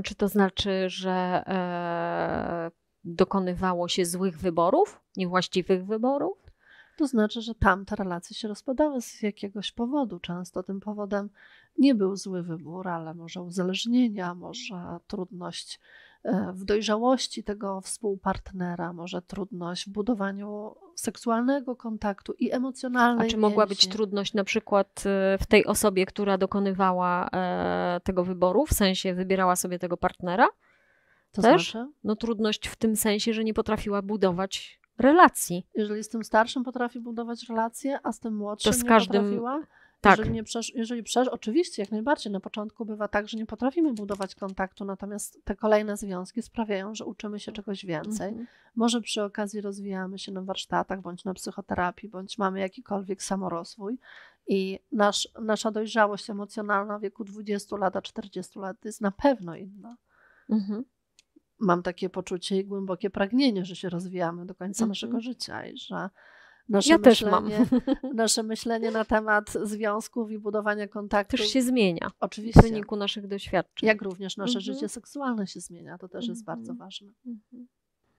Czy to znaczy, że e, dokonywało się złych wyborów, niewłaściwych wyborów? To znaczy, że tam relacje się rozpadały z jakiegoś powodu. Często tym powodem nie był zły wybór, ale może uzależnienia, może trudność E, w dojrzałości tego współpartnera, może trudność w budowaniu seksualnego kontaktu i emocjonalnej. A czy mogła więzi. być trudność na przykład e, w tej osobie, która dokonywała e, tego wyboru, w sensie wybierała sobie tego partnera? To Też? Znaczy? No trudność w tym sensie, że nie potrafiła budować relacji. Jeżeli z tym starszym potrafi budować relacje, a z tym młodszym to z każdym... nie potrafiła? Tak. Jeżeli, nie przesz, jeżeli przesz, oczywiście, jak najbardziej, na początku bywa tak, że nie potrafimy budować kontaktu, natomiast te kolejne związki sprawiają, że uczymy się czegoś więcej. Mhm. Może przy okazji rozwijamy się na warsztatach, bądź na psychoterapii, bądź mamy jakikolwiek samorozwój. I nasz, nasza dojrzałość emocjonalna w wieku 20 lat, a 40 lat jest na pewno inna. Mhm. Mam takie poczucie i głębokie pragnienie, że się rozwijamy do końca mhm. naszego życia i że nasze ja myślenie, Nasze myślenie na temat związków i budowania kontaktów. Też się zmienia. Oczywiście. W wyniku naszych doświadczeń. Jak również nasze mhm. życie seksualne się zmienia, to też mhm. jest bardzo mhm. ważne. Mhm.